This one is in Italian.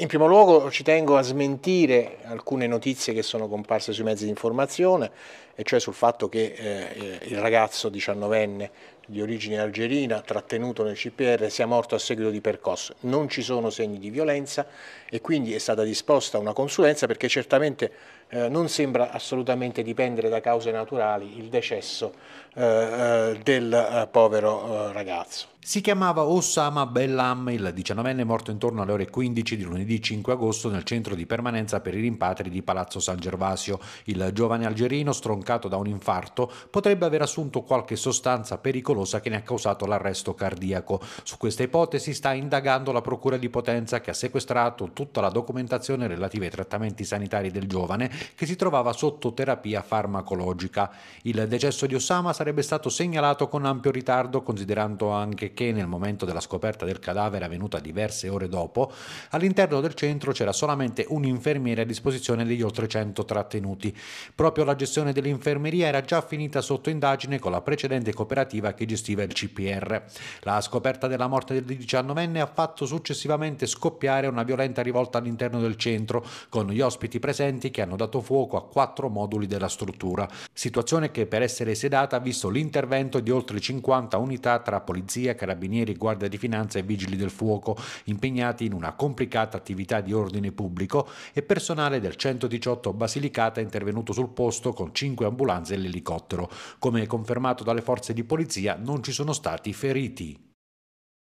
In primo luogo ci tengo a smentire alcune notizie che sono comparse sui mezzi di informazione, e cioè sul fatto che eh, il ragazzo 19enne di origine algerina trattenuto nel CPR sia morto a seguito di percosso. Non ci sono segni di violenza e quindi è stata disposta una consulenza perché certamente eh, non sembra assolutamente dipendere da cause naturali il decesso eh, eh del eh, povero eh, ragazzo. Si chiamava Osama Bellam, il 19enne morto intorno alle ore 15 di lunedì 5 agosto nel centro di permanenza per i rimpatri di Palazzo San Gervasio. Il giovane algerino, stroncato da un infarto, potrebbe aver assunto qualche sostanza pericolosa che ne ha causato l'arresto cardiaco. Su questa ipotesi sta indagando la Procura di Potenza che ha sequestrato tutta la documentazione relativa ai trattamenti sanitari del giovane che si trovava sotto terapia farmacologica. Il decesso di Osama sarebbe stato segnalato con ampio ritardo considerando anche che nel momento della scoperta del cadavere avvenuta diverse ore dopo, all'interno del centro c'era solamente un infermiere a disposizione degli oltre 100 trattenuti. Proprio la gestione dell'infermeria era già finita sotto indagine con la precedente cooperativa che gestiva il CPR. La scoperta della morte del 19enne ha fatto successivamente scoppiare una violenta rivolta all'interno del centro, con gli ospiti presenti che hanno dato fuoco a quattro moduli della struttura. Situazione che per essere sedata ha visto l'intervento di oltre 50 unità tra polizia, carabinieri, guardia di finanza e vigili del fuoco, impegnati in una complicata attività di ordine pubblico e personale del 118 Basilicata intervenuto sul posto con 5 ambulanze e l'elicottero. Come confermato dalle forze di polizia, non ci sono stati feriti.